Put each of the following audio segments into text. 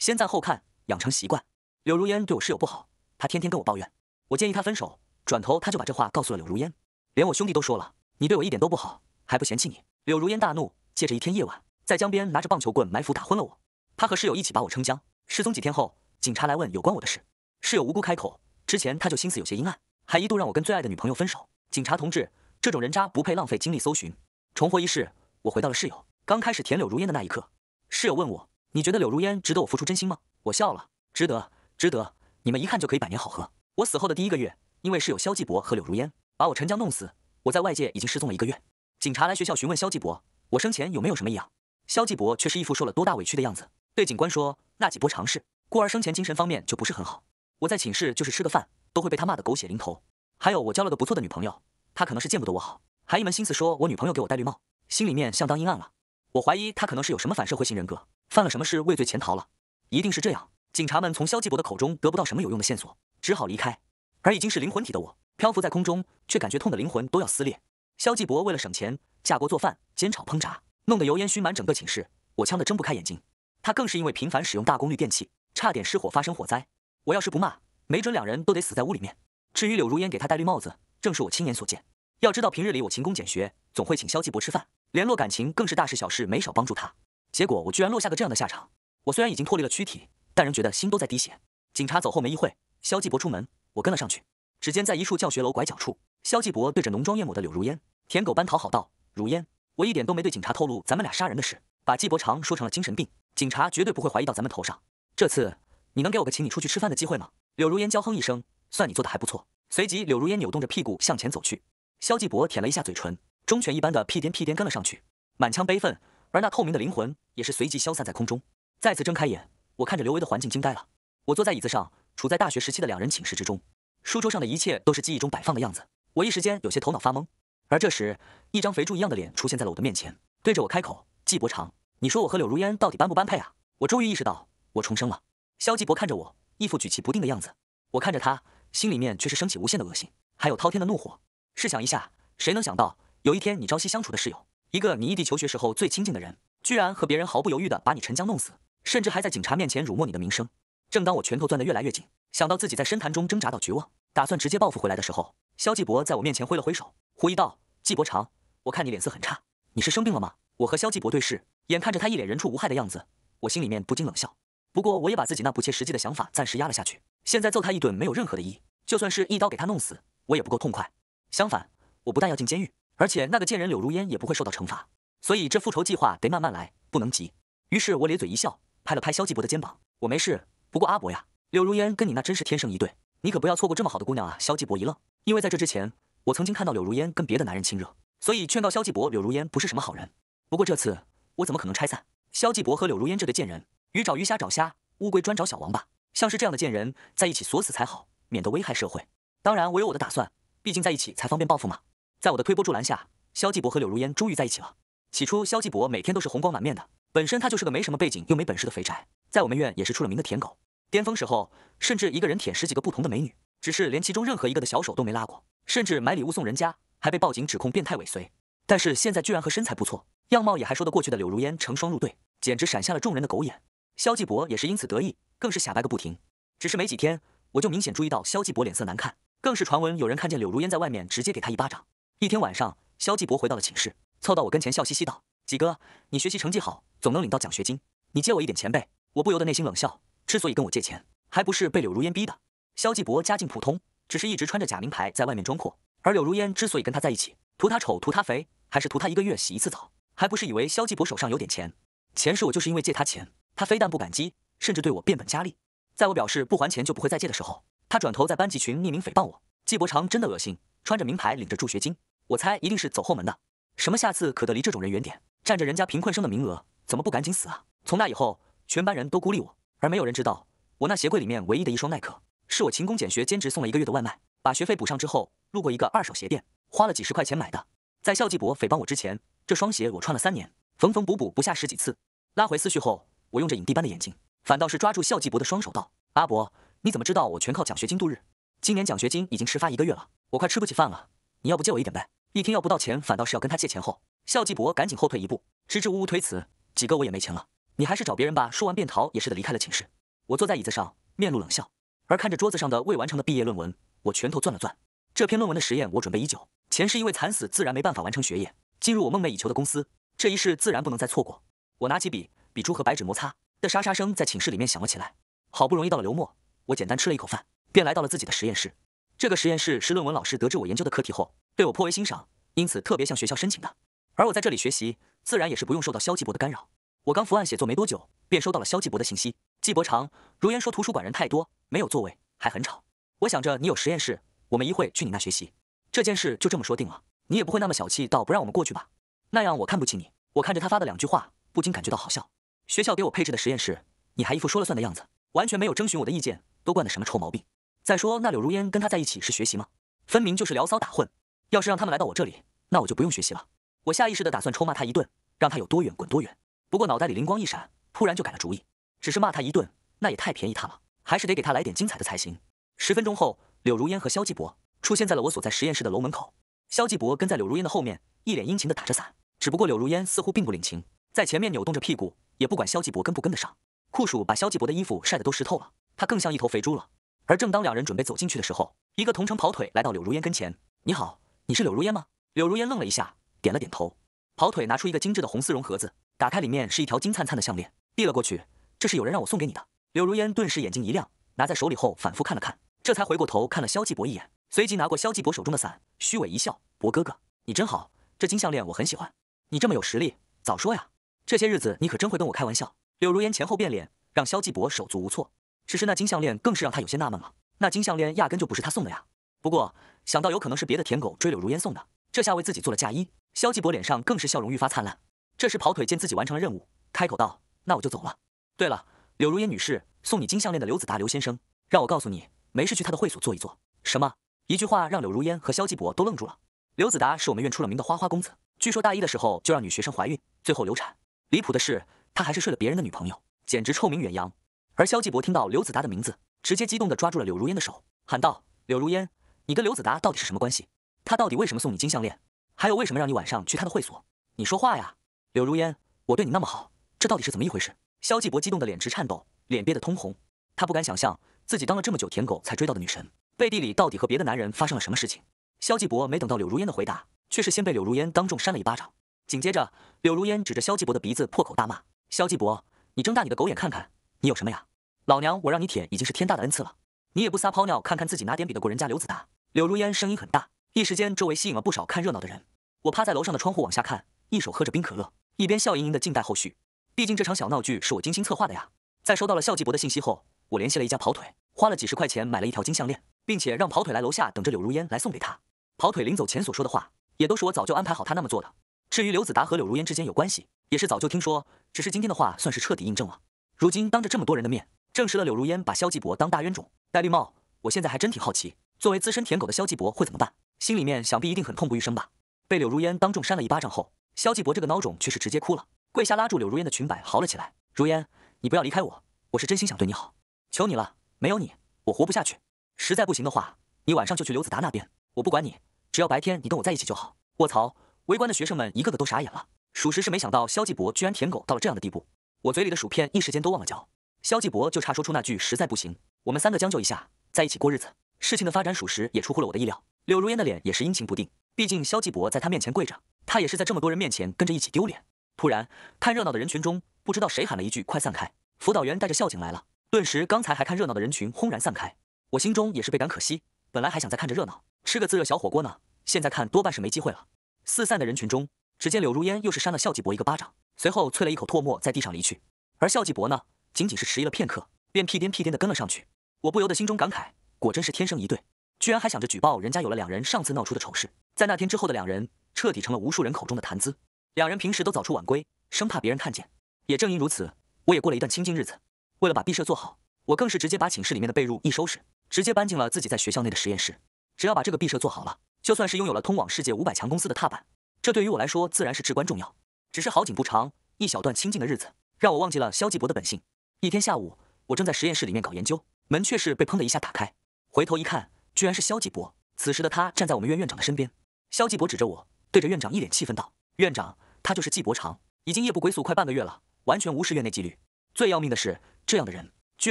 先赞后看，养成习惯。柳如烟对我室友不好，她天天跟我抱怨。我建议她分手，转头她就把这话告诉了柳如烟。连我兄弟都说了，你对我一点都不好，还不嫌弃你。柳如烟大怒，借着一天夜晚，在江边拿着棒球棍埋伏，打昏了我。他和室友一起把我撑江。失踪几天后，警察来问有关我的事，室友无辜开口。之前他就心思有些阴暗，还一度让我跟最爱的女朋友分手。警察同志，这种人渣不配浪费精力搜寻。重活一世，我回到了室友刚开始舔柳如烟的那一刻，室友问我。你觉得柳如烟值得我付出真心吗？我笑了，值得，值得。你们一看就可以百年好合。我死后的第一个月，因为是有萧继伯和柳如烟把我陈江弄死，我在外界已经失踪了一个月。警察来学校询问萧继伯，我生前有没有什么异样？萧继伯却是一副受了多大委屈的样子，对警官说那几波尝试，故而生前精神方面就不是很好。我在寝室就是吃个饭，都会被他骂得狗血淋头。还有我交了个不错的女朋友，他可能是见不得我好，还一门心思说我女朋友给我戴绿帽，心里面相当阴暗了。我怀疑他可能是有什么反社会型人格，犯了什么事畏罪潜逃了，一定是这样。警察们从肖继伯的口中得不到什么有用的线索，只好离开。而已经是灵魂体的我，漂浮在空中，却感觉痛的灵魂都要撕裂。肖继伯为了省钱，架锅做饭、煎炒烹炸，弄得油烟熏满整个寝室，我呛得睁不开眼睛。他更是因为频繁使用大功率电器，差点失火发生火灾。我要是不骂，没准两人都得死在屋里面。至于柳如烟给他戴绿帽子，正是我亲眼所见。要知道，平日里我勤工俭学，总会请肖继伯吃饭。联络感情更是大事小事没少帮助他，结果我居然落下个这样的下场。我虽然已经脱离了躯体，但仍觉得心都在滴血。警察走后没一会，肖继伯出门，我跟了上去。只见在一处教学楼拐角处，肖继伯对着浓妆艳抹的柳如烟舔狗般讨好道：“如烟，我一点都没对警察透露咱们俩杀人的事，把季伯常说成了精神病，警察绝对不会怀疑到咱们头上。这次你能给我个请你出去吃饭的机会吗？”柳如烟娇哼一声，算你做的还不错。随即柳如烟扭动着屁股向前走去，肖继伯舔了一下嘴唇。忠犬一般的屁颠屁颠跟了上去，满腔悲愤，而那透明的灵魂也是随即消散在空中。再次睁开眼，我看着刘维的环境惊呆了。我坐在椅子上，处在大学时期的两人寝室之中，书桌上的一切都是记忆中摆放的样子。我一时间有些头脑发懵。而这时，一张肥猪一样的脸出现在了我的面前，对着我开口：“季伯长，你说我和柳如烟到底般不般配啊？”我终于意识到我重生了。肖季伯看着我，一副举棋不定的样子。我看着他，心里面却是升起无限的恶心，还有滔天的怒火。试想一下，谁能想到？有一天，你朝夕相处的室友，一个你异地求学时候最亲近的人，居然和别人毫不犹豫地把你陈江弄死，甚至还在警察面前辱没你的名声。正当我拳头攥得越来越紧，想到自己在深潭中挣扎到绝望，打算直接报复回来的时候，萧继伯在我面前挥了挥手，狐疑道：“季伯长，我看你脸色很差，你是生病了吗？”我和萧继伯对视，眼看着他一脸人畜无害的样子，我心里面不禁冷笑。不过我也把自己那不切实际的想法暂时压了下去。现在揍他一顿没有任何的意义，就算是一刀给他弄死，我也不够痛快。相反，我不但要进监狱。而且那个贱人柳如烟也不会受到惩罚，所以这复仇计划得慢慢来，不能急。于是我咧嘴一笑，拍了拍萧继伯的肩膀：“我没事，不过阿伯呀，柳如烟跟你那真是天生一对，你可不要错过这么好的姑娘啊。”萧继伯一愣，因为在这之前，我曾经看到柳如烟跟别的男人亲热，所以劝告萧继伯：“柳如烟不是什么好人。”不过这次我怎么可能拆散萧继伯和柳如烟这个贱人？鱼找鱼虾找虾，乌龟专找小王八，像是这样的贱人在一起锁死才好，免得危害社会。当然我有我的打算，毕竟在一起才方便报复嘛。在我的推波助澜下，萧继伯和柳如烟终于在一起了。起初，萧继伯每天都是红光满面的。本身他就是个没什么背景又没本事的肥宅，在我们院也是出了名的舔狗。巅峰时候，甚至一个人舔十几个不同的美女，只是连其中任何一个的小手都没拉过，甚至买礼物送人家还被报警指控变态尾随。但是现在居然和身材不错、样貌也还说得过去的柳如烟成双入对，简直闪瞎了众人的狗眼。萧继伯也是因此得意，更是傻白个不停。只是没几天，我就明显注意到萧继伯脸色难看，更是传闻有人看见柳如烟在外面直接给他一巴掌。一天晚上，肖继博回到了寝室，凑到我跟前，笑嘻嘻道：“几哥，你学习成绩好，总能领到奖学金，你借我一点钱呗？”我不由得内心冷笑，之所以跟我借钱，还不是被柳如烟逼的。肖继博家境普通，只是一直穿着假名牌在外面装阔。而柳如烟之所以跟他在一起，图他丑，图他肥，还是图他一个月洗一次澡，还不是以为肖继博手上有点钱？前世我就是因为借他钱，他非但不感激，甚至对我变本加厉。在我表示不还钱就不会再借的时候，他转头在班级群匿名诽谤我。季伯长真的恶心，穿着名牌，领着助学金。我猜一定是走后门的。什么下次可得离这种人远点。占着人家贫困生的名额，怎么不赶紧死啊？从那以后，全班人都孤立我，而没有人知道我那鞋柜里面唯一的一双耐克，是我勤工俭学兼职送了一个月的外卖，把学费补上之后，路过一个二手鞋店，花了几十块钱买的。在校纪伯诽谤我之前，这双鞋我穿了三年，缝缝补补不下十几次。拉回思绪后，我用着影帝般的眼睛，反倒是抓住校纪伯的双手道：“阿伯，你怎么知道我全靠奖学金度日？今年奖学金已经迟发一个月了，我快吃不起饭了。你要不借我一点呗？”一听要不到钱，反倒是要跟他借钱，后肖继伯赶紧后退一步，支支吾吾推辞：“几哥，我也没钱了，你还是找别人吧。”说完便逃也似的离开了寝室。我坐在椅子上，面露冷笑，而看着桌子上的未完成的毕业论文，我拳头攥了攥。这篇论文的实验我准备已久，前世因为惨死，自然没办法完成学业。进入我梦寐以求的公司，这一世自然不能再错过。我拿起笔，笔珠和白纸摩擦的沙沙声在寝室里面响了起来。好不容易到了刘默，我简单吃了一口饭，便来到了自己的实验室。这个实验室是论文老师得知我研究的课题后，对我颇为欣赏，因此特别向学校申请的。而我在这里学习，自然也是不用受到萧继伯的干扰。我刚伏案写作没多久，便收到了萧继伯的信息。季伯长，如言说图书馆人太多，没有座位，还很吵。我想着你有实验室，我们一会去你那学习，这件事就这么说定了。你也不会那么小气到不让我们过去吧？那样我看不起你。我看着他发的两句话，不禁感觉到好笑。学校给我配置的实验室，你还一副说了算的样子，完全没有征询我的意见，都惯的什么臭毛病？再说，那柳如烟跟他在一起是学习吗？分明就是聊骚打混。要是让他们来到我这里，那我就不用学习了。我下意识的打算抽骂他一顿，让他有多远滚多远。不过脑袋里灵光一闪，突然就改了主意。只是骂他一顿，那也太便宜他了，还是得给他来点精彩的才行。十分钟后，柳如烟和萧继博出现在了我所在实验室的楼门口。萧继博跟在柳如烟的后面，一脸殷勤的打着伞。只不过柳如烟似乎并不领情，在前面扭动着屁股，也不管萧继博跟不跟得上。酷暑把萧继博的衣服晒得都湿透了，他更像一头肥猪了。而正当两人准备走进去的时候，一个同城跑腿来到柳如烟跟前：“你好，你是柳如烟吗？”柳如烟愣了一下，点了点头。跑腿拿出一个精致的红丝绒盒子，打开里面是一条金灿灿的项链，递了过去：“这是有人让我送给你的。”柳如烟顿时眼睛一亮，拿在手里后反复看了看，这才回过头看了萧继博一眼，随即拿过萧继博手中的伞，虚伪一笑：“博哥哥，你真好，这金项链我很喜欢。你这么有实力，早说呀！这些日子你可真会跟我开玩笑。”柳如烟前后变脸，让萧继博手足无措。只是那金项链更是让他有些纳闷了，那金项链压根就不是他送的呀。不过想到有可能是别的舔狗追柳如烟送的，这下为自己做了嫁衣，萧继博脸上更是笑容愈发灿烂。这时跑腿见自己完成了任务，开口道：“那我就走了。对了，柳如烟女士送你金项链的刘子达刘先生，让我告诉你，没事去他的会所坐一坐。”什么？一句话让柳如烟和萧继博都愣住了。刘子达是我们院出了名的花花公子，据说大一的时候就让女学生怀孕，最后流产。离谱的是，他还是睡了别人的女朋友，简直臭名远扬。而萧继伯听到刘子达的名字，直接激动地抓住了柳如烟的手，喊道：“柳如烟，你跟刘子达到底是什么关系？他到底为什么送你金项链？还有为什么让你晚上去他的会所？你说话呀！柳如烟，我对你那么好，这到底是怎么一回事？”萧继伯激动的脸直颤抖，脸憋得通红。他不敢想象自己当了这么久舔狗才追到的女神，背地里到底和别的男人发生了什么事情。萧继伯没等到柳如烟的回答，却是先被柳如烟当众扇了一巴掌。紧接着，柳如烟指着萧继伯的鼻子破口大骂：“萧继伯，你睁大你的狗眼看看，你有什么呀？”老娘，我让你舔已经是天大的恩赐了，你也不撒泡尿看看自己拿点比得过人家刘子达？柳如烟声音很大，一时间周围吸引了不少看热闹的人。我趴在楼上的窗户往下看，一手喝着冰可乐，一边笑盈盈的静待后续。毕竟这场小闹剧是我精心策划的呀。在收到了肖继伯的信息后，我联系了一家跑腿，花了几十块钱买了一条金项链，并且让跑腿来楼下等着柳如烟来送给他。跑腿临走前所说的话，也都是我早就安排好他那么做的。至于刘子达和柳如烟之间有关系，也是早就听说，只是今天的话算是彻底印证了。如今当着这么多人的面。证实了柳如烟把萧继伯当大冤种戴绿帽，我现在还真挺好奇，作为资深舔狗的萧继伯会怎么办？心里面想必一定很痛不欲生吧？被柳如烟当众扇了一巴掌后，萧继伯这个孬种却是直接哭了，跪下拉住柳如烟的裙摆嚎了起来：“如烟，你不要离开我，我是真心想对你好，求你了，没有你我活不下去。实在不行的话，你晚上就去刘子达那边，我不管你，只要白天你跟我在一起就好。”卧槽！围观的学生们一个个都傻眼了，属实是没想到萧继伯居然舔狗到了这样的地步。我嘴里的薯片一时间都忘了嚼。萧继伯就差说出那句“实在不行，我们三个将就一下，在一起过日子”。事情的发展属实也出乎了我的意料。柳如烟的脸也是阴晴不定，毕竟萧继伯在他面前跪着，他也是在这么多人面前跟着一起丢脸。突然，看热闹的人群中不知道谁喊了一句“快散开”，辅导员带着校警来了，顿时刚才还看热闹的人群轰然散开。我心中也是倍感可惜，本来还想再看着热闹，吃个自热小火锅呢，现在看多半是没机会了。四散的人群中，只见柳如烟又是扇了萧继伯一个巴掌，随后啐了一口唾沫在地上离去。而萧继伯呢？仅仅是迟疑了片刻，便屁颠屁颠地跟了上去。我不由得心中感慨：果真是天生一对，居然还想着举报人家有了。两人上次闹出的丑事，在那天之后的两人彻底成了无数人口中的谈资。两人平时都早出晚归，生怕别人看见。也正因如此，我也过了一段清静日子。为了把毕设做好，我更是直接把寝室里面的被褥一收拾，直接搬进了自己在学校内的实验室。只要把这个毕设做好了，就算是拥有了通往世界五百强公司的踏板。这对于我来说自然是至关重要。只是好景不长，一小段清静的日子让我忘记了萧继伯的本性。一天下午，我正在实验室里面搞研究，门却是被砰的一下打开。回头一看，居然是萧继伯。此时的他站在我们院院长的身边。萧继伯指着我，对着院长一脸气愤道：“院长，他就是季伯常，已经夜不归宿快半个月了，完全无视院内纪律。最要命的是，这样的人居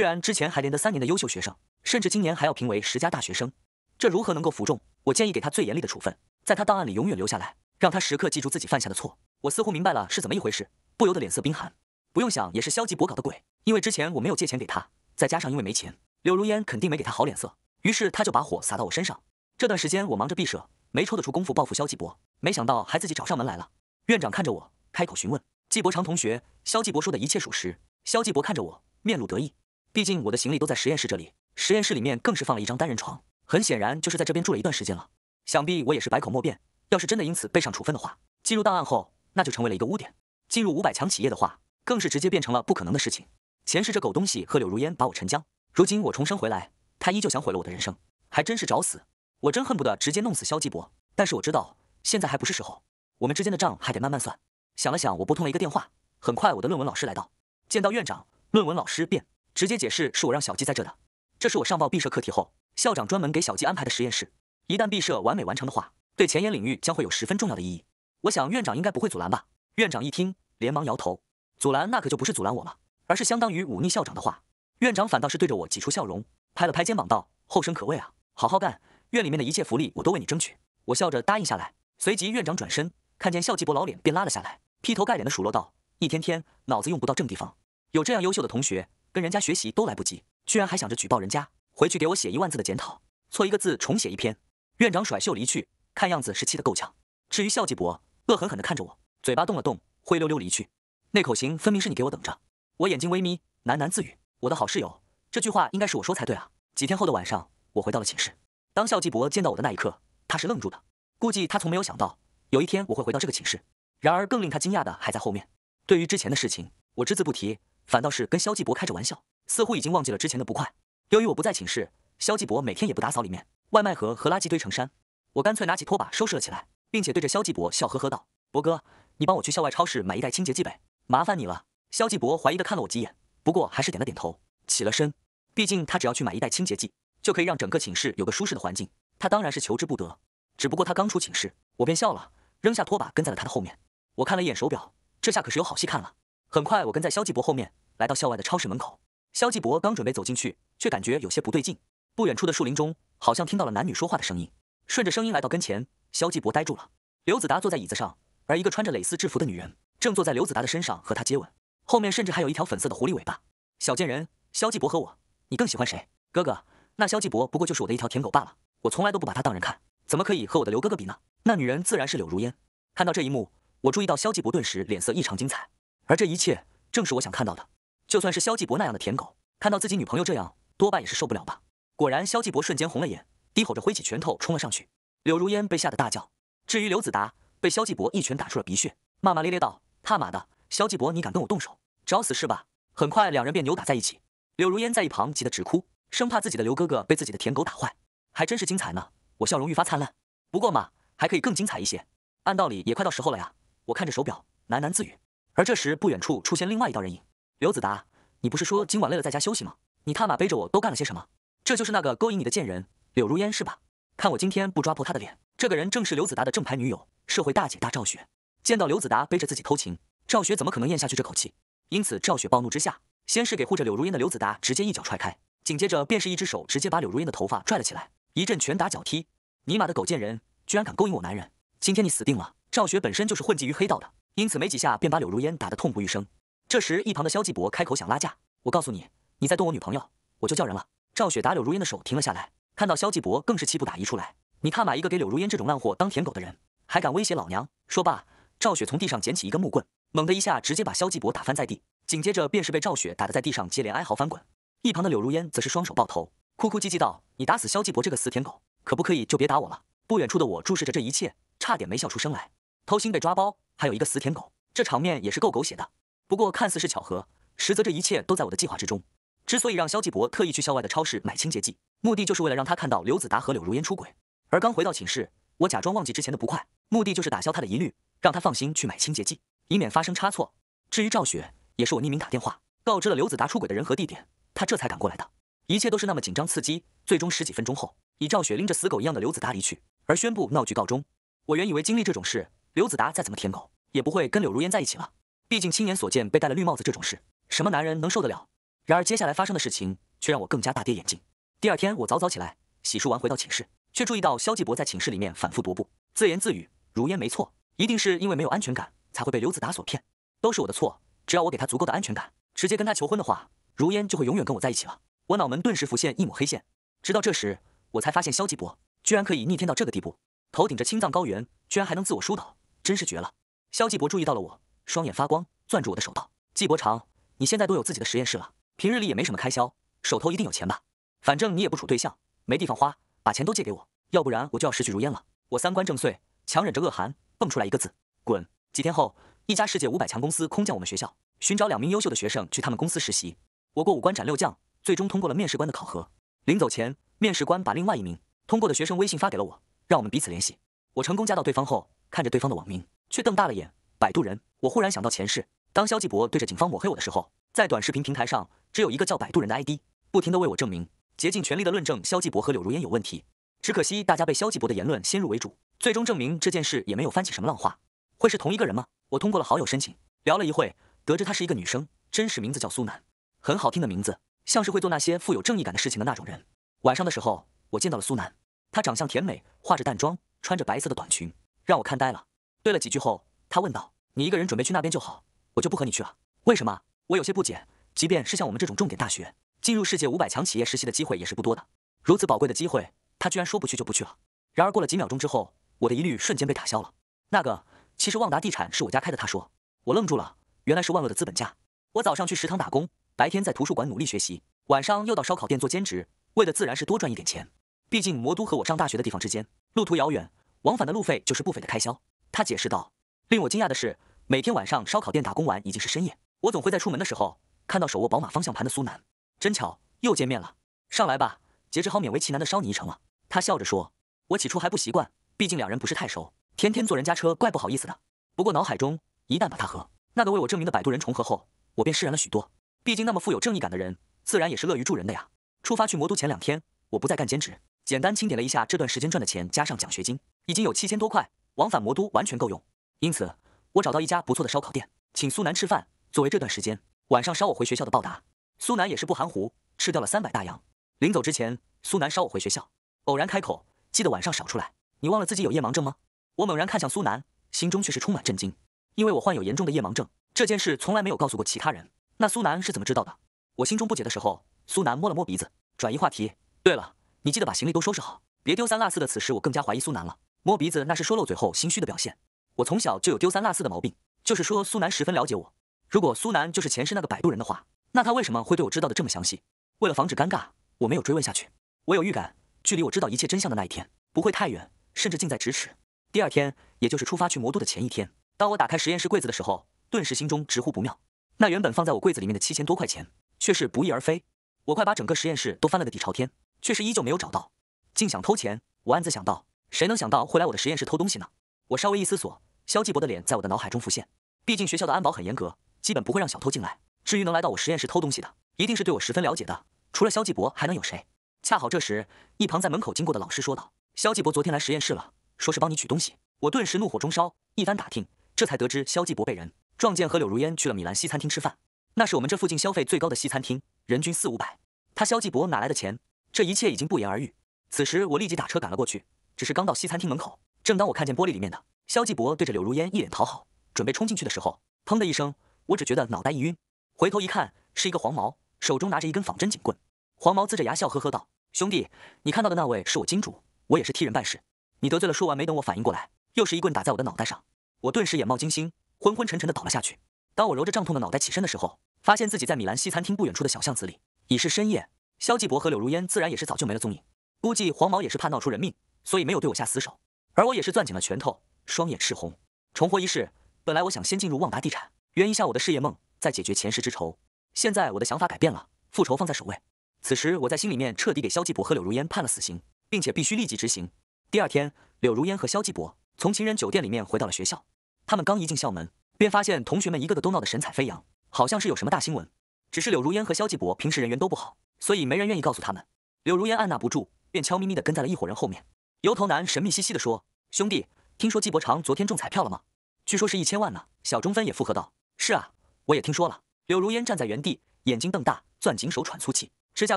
然之前还连得三年的优秀学生，甚至今年还要评为十佳大学生，这如何能够服众？我建议给他最严厉的处分，在他档案里永远留下来，让他时刻记住自己犯下的错。”我似乎明白了是怎么一回事，不由得脸色冰寒。不用想，也是萧继伯搞的鬼。因为之前我没有借钱给他，再加上因为没钱，柳如烟肯定没给他好脸色，于是他就把火撒到我身上。这段时间我忙着毕设，没抽得出功夫报复萧继伯，没想到还自己找上门来了。院长看着我，开口询问：“季伯常同学，萧继伯说的一切属实？”萧继伯看着我，面露得意。毕竟我的行李都在实验室这里，实验室里面更是放了一张单人床，很显然就是在这边住了一段时间了。想必我也是百口莫辩。要是真的因此背上处分的话，进入档案后那就成为了一个污点。进入五百强企业的话，更是直接变成了不可能的事情。前世这狗东西和柳如烟把我沉江，如今我重生回来，他依旧想毁了我的人生，还真是找死！我真恨不得直接弄死萧继伯，但是我知道现在还不是时候，我们之间的账还得慢慢算。想了想，我拨通了一个电话，很快我的论文老师来到。见到院长，论文老师便直接解释是我让小季在这的，这是我上报毕设课题后，校长专门给小季安排的实验室。一旦毕设完美完成的话，对前沿领域将会有十分重要的意义。我想院长应该不会阻拦吧？院长一听，连忙摇头，阻拦那可就不是阻拦我了。而是相当于忤逆校长的话，院长反倒是对着我挤出笑容，拍了拍肩膀道：“后生可畏啊，好好干，院里面的一切福利我都为你争取。”我笑着答应下来。随即院长转身，看见校纪伯老脸便拉了下来，劈头盖脸的数落道：“一天天脑子用不到正地方，有这样优秀的同学，跟人家学习都来不及，居然还想着举报人家，回去给我写一万字的检讨，错一个字重写一篇。”院长甩袖离去，看样子是气得够呛。至于校纪伯，恶狠狠地看着我，嘴巴动了动，灰溜溜离去，那口型分明是你给我等着。我眼睛微眯，喃喃自语：“我的好室友。”这句话应该是我说才对啊。几天后的晚上，我回到了寝室。当肖继博见到我的那一刻，他是愣住的。估计他从没有想到，有一天我会回到这个寝室。然而，更令他惊讶的还在后面。对于之前的事情，我只字不提，反倒是跟肖继博开着玩笑，似乎已经忘记了之前的不快。由于我不在寝室，肖继博每天也不打扫里面，外卖盒和垃圾堆成山。我干脆拿起拖把收拾了起来，并且对着肖继博笑呵呵道：“博哥，你帮我去校外超市买一袋清洁剂呗，麻烦你了。”肖继伯怀疑的看了我几眼，不过还是点了点头，起了身。毕竟他只要去买一袋清洁剂，就可以让整个寝室有个舒适的环境，他当然是求之不得。只不过他刚出寝室，我便笑了，扔下拖把跟在了他的后面。我看了一眼手表，这下可是有好戏看了。很快，我跟在肖继伯后面来到校外的超市门口。肖继伯刚准备走进去，却感觉有些不对劲。不远处的树林中，好像听到了男女说话的声音。顺着声音来到跟前，肖继伯呆住了。刘子达坐在椅子上，而一个穿着蕾丝制服的女人正坐在刘子达的身上和他接吻。后面甚至还有一条粉色的狐狸尾巴，小贱人萧继伯和我，你更喜欢谁？哥哥，那萧继伯不过就是我的一条舔狗罢了，我从来都不把他当人看，怎么可以和我的刘哥哥比呢？那女人自然是柳如烟。看到这一幕，我注意到萧继伯顿时脸色异常精彩，而这一切正是我想看到的。就算是萧继伯那样的舔狗，看到自己女朋友这样，多半也是受不了吧？果然，萧继伯瞬间红了眼，低吼着挥起拳头冲了上去。柳如烟被吓得大叫，至于刘子达，被萧继伯一拳打出了鼻血，骂骂咧咧道：“他妈的！”肖继伯，你敢跟我动手，找死是吧？很快，两人便扭打在一起。柳如烟在一旁急得直哭，生怕自己的刘哥哥被自己的舔狗打坏。还真是精彩呢！我笑容愈发灿烂。不过嘛，还可以更精彩一些。按道理也快到时候了呀！我看着手表，喃喃自语。而这时，不远处出现另外一道人影。刘子达，你不是说今晚累了，在家休息吗？你踏马背着我都干了些什么？这就是那个勾引你的贱人柳如烟是吧？看我今天不抓破他的脸！这个人正是刘子达的正牌女友，社会大姐大赵雪。见到刘子达背着自己偷情。赵雪怎么可能咽下去这口气？因此，赵雪暴怒之下，先是给护着柳如烟的刘子达直接一脚踹开，紧接着便是一只手直接把柳如烟的头发拽了起来，一阵拳打脚踢。尼玛的狗贱人，居然敢勾引我男人！今天你死定了！赵雪本身就是混迹于黑道的，因此没几下便把柳如烟打得痛不欲生。这时，一旁的萧继伯开口想拉架：“我告诉你，你再动我女朋友，我就叫人了。”赵雪打柳如烟的手停了下来，看到萧继伯更是气不打一处来：“你看妈一个给柳如烟这种烂货当舔狗的人，还敢威胁老娘！”说罢，赵雪从地上捡起一根木棍。猛地一下，直接把萧继伯打翻在地，紧接着便是被赵雪打得在地上接连哀嚎翻滚。一旁的柳如烟则是双手抱头，哭哭唧唧道：“你打死萧继伯这个死舔狗，可不可以就别打我了？”不远处的我注视着这一切，差点没笑出声来。偷腥被抓包，还有一个死舔狗，这场面也是够狗血的。不过看似是巧合，实则这一切都在我的计划之中。之所以让萧继伯特意去校外的超市买清洁剂，目的就是为了让他看到刘子达和柳如烟出轨。而刚回到寝室，我假装忘记之前的不快，目的就是打消他的疑虑，让他放心去买清洁剂。以免发生差错。至于赵雪，也是我匿名打电话告知了刘子达出轨的人和地点，他这才赶过来的。一切都是那么紧张刺激，最终十几分钟后，以赵雪拎着死狗一样的刘子达离去，而宣布闹剧告终。我原以为经历这种事，刘子达再怎么舔狗也不会跟柳如烟在一起了，毕竟亲眼所见被戴了绿帽子这种事，什么男人能受得了？然而接下来发生的事情却让我更加大跌眼镜。第二天我早早起来，洗漱完回到寝室，却注意到肖继博在寝室里面反复踱步，自言自语：“如烟没错，一定是因为没有安全感。”才会被刘子达所骗，都是我的错。只要我给他足够的安全感，直接跟他求婚的话，如烟就会永远跟我在一起了。我脑门顿时浮现一抹黑线，直到这时，我才发现萧霁博居然可以逆天到这个地步，头顶着青藏高原，居然还能自我疏导，真是绝了。萧霁博注意到了我，双眼发光，攥住我的手道：“季伯长，你现在都有自己的实验室了，平日里也没什么开销，手头一定有钱吧？反正你也不处对象，没地方花，把钱都借给我，要不然我就要失去如烟了。”我三观正碎，强忍着恶寒，蹦出来一个字：“滚。”几天后，一家世界五百强公司空降我们学校，寻找两名优秀的学生去他们公司实习。我过五关斩六将，最终通过了面试官的考核。临走前，面试官把另外一名通过的学生微信发给了我，让我们彼此联系。我成功加到对方后，看着对方的网名，却瞪大了眼。摆渡人，我忽然想到前世，当肖继伯对着警方抹黑我的时候，在短视频平台上只有一个叫摆渡人的 ID，不停的为我证明，竭尽全力的论证肖继伯和柳如烟有问题。只可惜大家被肖继伯的言论先入为主，最终证明这件事也没有翻起什么浪花。会是同一个人吗？我通过了好友申请，聊了一会，得知她是一个女生，真实名字叫苏南，很好听的名字，像是会做那些富有正义感的事情的那种人。晚上的时候，我见到了苏南，她长相甜美，化着淡妆，穿着白色的短裙，让我看呆了。对了几句后，她问道：“你一个人准备去那边就好，我就不和你去了。”为什么？我有些不解。即便是像我们这种重点大学，进入世界五百强企业实习的机会也是不多的，如此宝贵的机会，她居然说不去就不去了。然而过了几秒钟之后，我的疑虑瞬间被打消了。那个。其实旺达地产是我家开的，他说。我愣住了，原来是万恶的资本家。我早上去食堂打工，白天在图书馆努力学习，晚上又到烧烤店做兼职，为的自然是多赚一点钱。毕竟魔都和我上大学的地方之间路途遥远，往返的路费就是不菲的开销。他解释道。令我惊讶的是，每天晚上烧烤店打工完已经是深夜，我总会在出门的时候看到手握宝马方向盘的苏南。真巧，又见面了。上来吧，姐只好勉为其难的捎你一程了。他笑着说。我起初还不习惯，毕竟两人不是太熟。天天坐人家车怪不好意思的。不过脑海中一旦把他和那个为我证明的摆渡人重合后，我便释然了许多。毕竟那么富有正义感的人，自然也是乐于助人的呀。出发去魔都前两天，我不再干兼职，简单清点了一下这段时间赚的钱，加上奖学金，已经有七千多块，往返魔都完全够用。因此，我找到一家不错的烧烤店，请苏南吃饭，作为这段时间晚上捎我回学校的报答。苏南也是不含糊，吃掉了三百大洋。临走之前，苏南捎我回学校，偶然开口：“记得晚上少出来，你忘了自己有夜盲症吗？”我猛然看向苏南，心中却是充满震惊，因为我患有严重的夜盲症，这件事从来没有告诉过其他人。那苏南是怎么知道的？我心中不解的时候，苏南摸了摸鼻子，转移话题。对了，你记得把行李都收拾好，别丢三落四的。此时我更加怀疑苏南了，摸鼻子那是说漏嘴后心虚的表现。我从小就有丢三落四的毛病，就是说苏南十分了解我。如果苏南就是前世那个摆渡人的话，那他为什么会对我知道的这么详细？为了防止尴尬，我没有追问下去。我有预感，距离我知道一切真相的那一天不会太远，甚至近在咫尺。第二天，也就是出发去魔都的前一天，当我打开实验室柜子的时候，顿时心中直呼不妙。那原本放在我柜子里面的七千多块钱，却是不翼而飞。我快把整个实验室都翻了个底朝天，却是依旧没有找到。竟想偷钱，我暗自想到。谁能想到会来我的实验室偷东西呢？我稍微一思索，肖继伯的脸在我的脑海中浮现。毕竟学校的安保很严格，基本不会让小偷进来。至于能来到我实验室偷东西的，一定是对我十分了解的。除了肖继伯，还能有谁？恰好这时，一旁在门口经过的老师说道：“肖继伯昨天来实验室了。”说是帮你取东西，我顿时怒火中烧。一番打听，这才得知萧继伯被人撞见和柳如烟去了米兰西餐厅吃饭，那是我们这附近消费最高的西餐厅，人均四五百。他萧继伯哪来的钱？这一切已经不言而喻。此时我立即打车赶了过去，只是刚到西餐厅门口，正当我看见玻璃里面的萧继伯对着柳如烟一脸讨好，准备冲进去的时候，砰的一声，我只觉得脑袋一晕，回头一看，是一个黄毛，手中拿着一根仿真警棍。黄毛呲着牙笑呵呵道：“兄弟，你看到的那位是我金主，我也是替人办事。”你得罪了。说完，没等我反应过来，又是一棍打在我的脑袋上。我顿时眼冒金星，昏昏沉沉的倒了下去。当我揉着胀痛的脑袋起身的时候，发现自己在米兰西餐厅不远处的小巷子里，已是深夜。萧继伯和柳如烟自然也是早就没了踪影，估计黄毛也是怕闹出人命，所以没有对我下死手。而我也是攥紧了拳头，双眼赤红。重活一世，本来我想先进入旺达地产，圆一下我的事业梦，再解决前世之仇。现在我的想法改变了，复仇放在首位。此时我在心里面彻底给萧继伯和柳如烟判了死刑，并且必须立即执行。第二天，柳如烟和萧继博从情人酒店里面回到了学校。他们刚一进校门，便发现同学们一个个都闹得神采飞扬，好像是有什么大新闻。只是柳如烟和萧继博平时人缘都不好，所以没人愿意告诉他们。柳如烟按捺不住，便悄咪咪的跟在了一伙人后面。油头男神秘兮兮的说：“兄弟，听说季伯常昨天中彩票了吗？据说是一千万呢。”小中分也附和道：“是啊，我也听说了。”柳如烟站在原地，眼睛瞪大，攥紧手喘粗气，指甲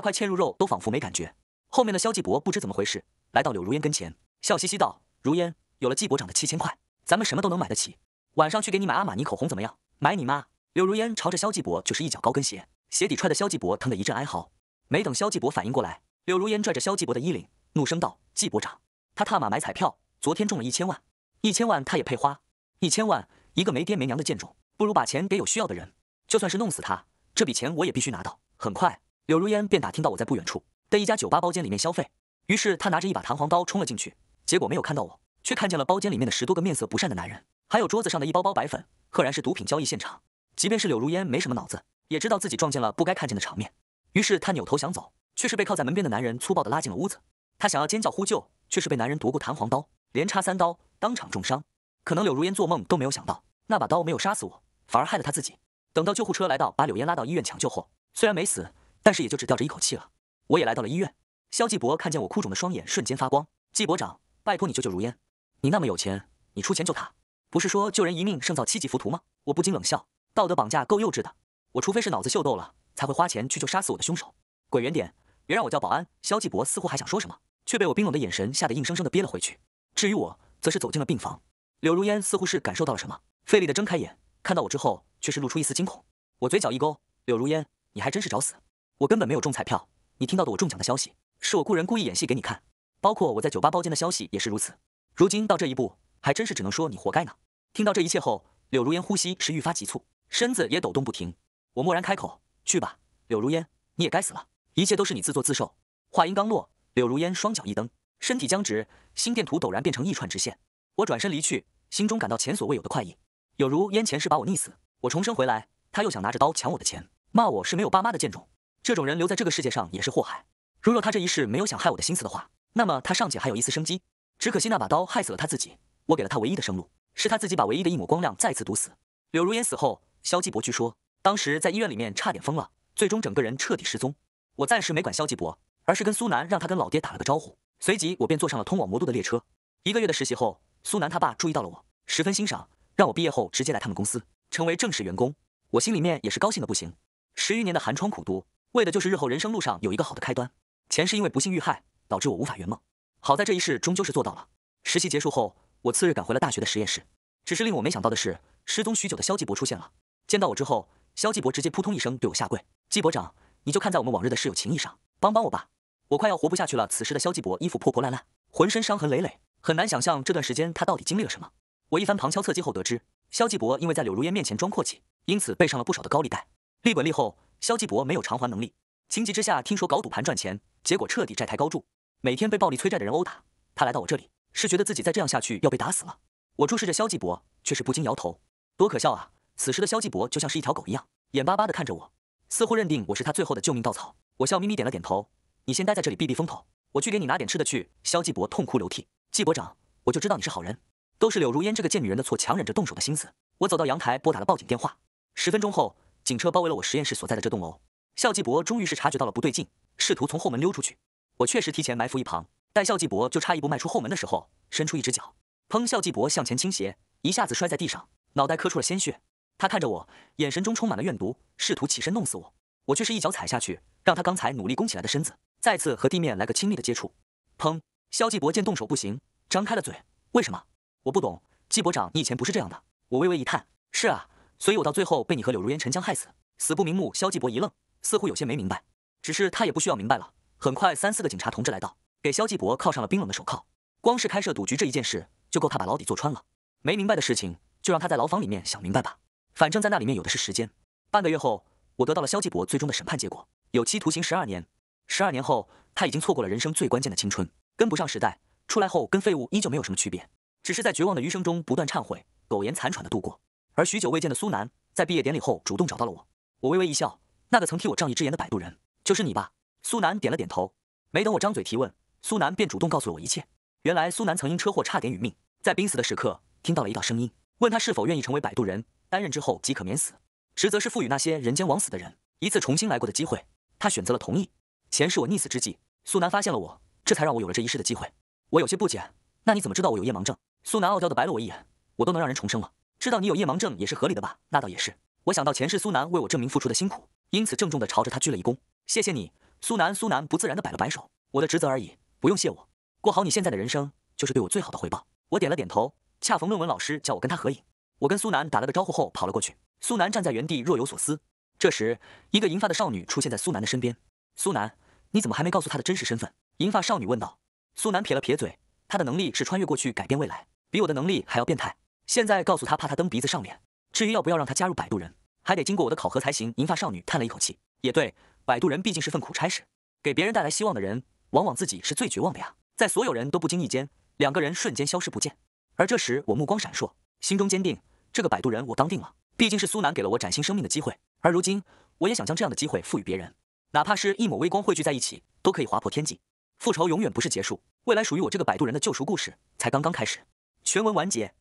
快嵌入肉，都仿佛没感觉。后面的萧继博不知怎么回事，来到柳如烟跟前。笑嘻嘻道：“如烟，有了季伯长的七千块，咱们什么都能买得起。晚上去给你买阿玛尼口红怎么样？”“买你妈！”柳如烟朝着萧继伯就是一脚高跟鞋，鞋底踹的萧继伯疼得一阵哀嚎。没等萧继伯反应过来，柳如烟拽着萧继伯的衣领，怒声道：“季伯长，他踏马买彩票，昨天中了一千万，一千万他也配花？一千万，一个没爹没娘的贱种，不如把钱给有需要的人。就算是弄死他，这笔钱我也必须拿到。”很快，柳如烟便打听到我在不远处的一家酒吧包间里面消费，于是他拿着一把弹簧刀冲了进去。结果没有看到我，却看见了包间里面的十多个面色不善的男人，还有桌子上的一包包白粉，赫然是毒品交易现场。即便是柳如烟没什么脑子，也知道自己撞见了不该看见的场面。于是她扭头想走，却是被靠在门边的男人粗暴地拉进了屋子。她想要尖叫呼救，却是被男人夺过弹簧刀，连插三刀，当场重伤。可能柳如烟做梦都没有想到，那把刀没有杀死我，反而害了她自己。等到救护车来到，把柳烟拉到医院抢救后，虽然没死，但是也就只吊着一口气了。我也来到了医院，萧继伯看见我哭肿的双眼，瞬间发光。继伯长。拜托你救救如烟，你那么有钱，你出钱救他，不是说救人一命胜造七级浮屠吗？我不禁冷笑，道德绑架够幼稚的。我除非是脑子秀逗了，才会花钱去救杀死我的凶手。滚远点，别让我叫保安。肖继博似乎还想说什么，却被我冰冷的眼神吓得硬生生的憋了回去。至于我，则是走进了病房。柳如烟似乎是感受到了什么，费力的睁开眼，看到我之后，却是露出一丝惊恐。我嘴角一勾，柳如烟，你还真是找死。我根本没有中彩票，你听到的我中奖的消息，是我雇人故意演戏给你看。包括我在酒吧包间的消息也是如此。如今到这一步，还真是只能说你活该呢。听到这一切后，柳如烟呼吸是愈发急促，身子也抖动不停。我蓦然开口：“去吧，柳如烟，你也该死了。一切都是你自作自受。”话音刚落，柳如烟双脚一蹬，身体僵直，心电图陡然变成一串直线。我转身离去，心中感到前所未有的快意。柳如烟前世把我溺死，我重生回来，他又想拿着刀抢我的钱，骂我是没有爸妈的贱种。这种人留在这个世界上也是祸害。如若他这一世没有想害我的心思的话。那么他尚且还有一丝生机，只可惜那把刀害死了他自己。我给了他唯一的生路，是他自己把唯一的一抹光亮再次毒死。柳如烟死后，肖继伯据说当时在医院里面差点疯了，最终整个人彻底失踪。我暂时没管肖继伯，而是跟苏南让他跟老爹打了个招呼，随即我便坐上了通往魔都的列车。一个月的实习后，苏南他爸注意到了我，十分欣赏，让我毕业后直接来他们公司成为正式员工。我心里面也是高兴的不行，十余年的寒窗苦读，为的就是日后人生路上有一个好的开端。前世因为不幸遇害。导致我无法圆梦。好在这一世终究是做到了。实习结束后，我次日赶回了大学的实验室。只是令我没想到的是，失踪许久的萧继伯出现了。见到我之后，萧继伯直接扑通一声对我下跪：“季伯长，你就看在我们往日的室友情谊上，帮帮我吧！我快要活不下去了。”此时的萧继伯衣服破破烂烂，浑身伤痕累累，很难想象这段时间他到底经历了什么。我一番旁敲侧击后得知，萧继伯因为在柳如烟面前装阔气，因此背上了不少的高利贷。利滚利后，萧继伯没有偿还能力，情急之下听说搞赌盘赚钱，结果彻底债台高筑。每天被暴力催债的人殴打，他来到我这里是觉得自己再这样下去要被打死了。我注视着萧继伯，却是不禁摇头，多可笑啊！此时的萧继伯就像是一条狗一样，眼巴巴地看着我，似乎认定我是他最后的救命稻草。我笑眯眯点了点头：“你先待在这里避避风头，我去给你拿点吃的去。”萧继伯痛哭流涕：“季伯长，我就知道你是好人，都是柳如烟这个贱女人的错，强忍着动手的心思。”我走到阳台，拨打了报警电话。十分钟后，警车包围了我实验室所在的这栋楼。萧继伯终于是察觉到了不对劲，试图从后门溜出去。我确实提前埋伏一旁，待萧继伯就差一步迈出后门的时候，伸出一只脚，砰！萧继伯向前倾斜，一下子摔在地上，脑袋磕出了鲜血。他看着我，眼神中充满了怨毒，试图起身弄死我。我却是一脚踩下去，让他刚才努力弓起来的身子再次和地面来个亲密的接触，砰！萧继伯见动手不行，张开了嘴：“为什么？我不懂。”“季伯长，你以前不是这样的。”我微微一叹：“是啊，所以我到最后被你和柳如烟、沉江害死，死不瞑目。”萧继伯一愣，似乎有些没明白，只是他也不需要明白了。很快，三四个警察同志来到，给肖继伯铐上了冰冷的手铐。光是开设赌局这一件事，就够他把牢底坐穿了。没明白的事情，就让他在牢房里面想明白吧。反正，在那里面有的是时间。半个月后，我得到了肖继伯最终的审判结果：有期徒刑十二年。十二年后，他已经错过了人生最关键的青春，跟不上时代，出来后跟废物依旧没有什么区别，只是在绝望的余生中不断忏悔，苟延残喘的度过。而许久未见的苏南，在毕业典礼后主动找到了我。我微微一笑：“那个曾替我仗义执言的摆渡人，就是你吧？”苏南点了点头，没等我张嘴提问，苏南便主动告诉了我一切。原来苏南曾因车祸差点殒命，在濒死的时刻听到了一道声音，问他是否愿意成为摆渡人，担任之后即可免死，实则是赋予那些人间枉死的人一次重新来过的机会。他选择了同意。前世我溺死之际，苏南发现了我，这才让我有了这一世的机会。我有些不解，那你怎么知道我有夜盲症？苏南傲娇的白了我一眼，我都能让人重生了，知道你有夜盲症也是合理的吧？那倒也是。我想到前世苏南为我证明付出的辛苦，因此郑重地朝着他鞠了一躬，谢谢你。苏南，苏南不自然的摆了摆手，我的职责而已，不用谢我。过好你现在的人生，就是对我最好的回报。我点了点头。恰逢论文老师叫我跟他合影，我跟苏南打了个招呼后跑了过去。苏南站在原地若有所思。这时，一个银发的少女出现在苏南的身边。苏南，你怎么还没告诉他的真实身份？银发少女问道。苏南撇了撇嘴，他的能力是穿越过去改变未来，比我的能力还要变态。现在告诉他，怕他蹬鼻子上脸。至于要不要让他加入摆渡人，还得经过我的考核才行。银发少女叹了一口气，也对。摆渡人毕竟是份苦差事，给别人带来希望的人，往往自己是最绝望的呀。在所有人都不经意间，两个人瞬间消失不见。而这时，我目光闪烁，心中坚定：这个摆渡人，我当定了。毕竟是苏南给了我崭新生命的机会，而如今，我也想将这样的机会赋予别人。哪怕是一抹微光汇聚在一起，都可以划破天际。复仇永远不是结束，未来属于我这个摆渡人的救赎故事才刚刚开始。全文完结。